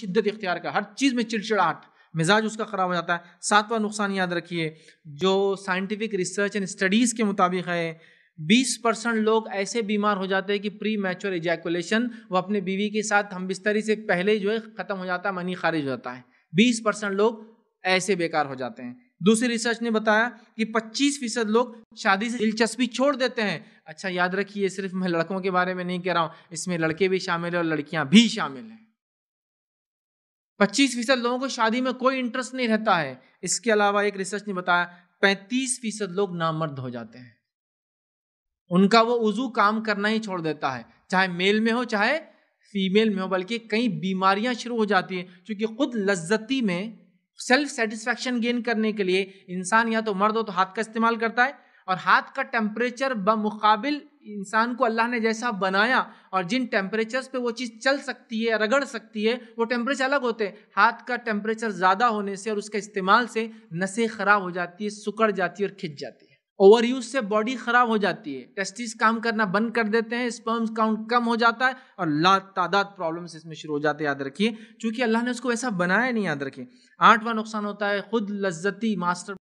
शिद्दत इख्तियार का हर चीज़ में चिड़चिड़ाहट मिजाज उसका ख़राब हो जाता है सातवां नुकसान याद रखिए जो साइंटिफिक रिसर्च एंड स्टडीज़ के मुताबिक है 20 परसेंट लोग ऐसे बीमार हो जाते हैं कि प्री मैच्योर एजैकुलेशन वो अपने बीवी के साथ हम बिस्तरी से पहले जो है ख़त्म हो जाता है मनी खारिज हो जाता है 20 परसेंट लोग ऐसे बेकार हो जाते हैं दूसरी रिसर्च ने बताया कि 25 फीसद लोग शादी से दिलचस्पी छोड़ देते हैं अच्छा याद रखिए सिर्फ मैं लड़कों के बारे में नहीं कह रहा हूँ इसमें लड़के भी शामिल हैं और लड़कियाँ भी शामिल हैं पच्चीस फीसद लोगों को शादी में कोई इंटरेस्ट नहीं रहता है इसके अलावा एक रिसर्च ने बताया पैंतीस फीसद लोग नामर्द हो जाते हैं उनका वो उजू काम करना ही छोड़ देता है चाहे मेल में हो चाहे फीमेल में हो बल्कि कई बीमारियां शुरू हो जाती हैं क्योंकि खुद लज्जती में सेल्फ सेटिस्फेक्शन गेन करने के लिए इंसान या तो मर्द हो तो हाथ का इस्तेमाल करता है और हाथ का टेम्परेचर बमुकाबिल इंसान को अल्लाह ने जैसा बनाया और जिन टेम्परेचर्स पे वो चीज़ चल सकती है रगड़ सकती है वो टेम्परेचर अलग होते हैं हाथ का टेम्परेचर ज़्यादा होने से और उसके इस्तेमाल से नसें ख़राब हो जाती है सुकड़ जाती है और खिंच जाती है ओवर यूज से बॉडी खराब हो जाती है टेस्टिस काम करना बंद कर देते हैं स्पर्म्स काउंट कम हो जाता है और ला तादाद प्रॉब्लम्स इसमें शुरू हो जाते हैं याद रखिए क्योंकि अल्लाह ने उसको ऐसा बनाया नहीं याद रखिए आठवां नुकसान होता है खुद लज्जती मास्टर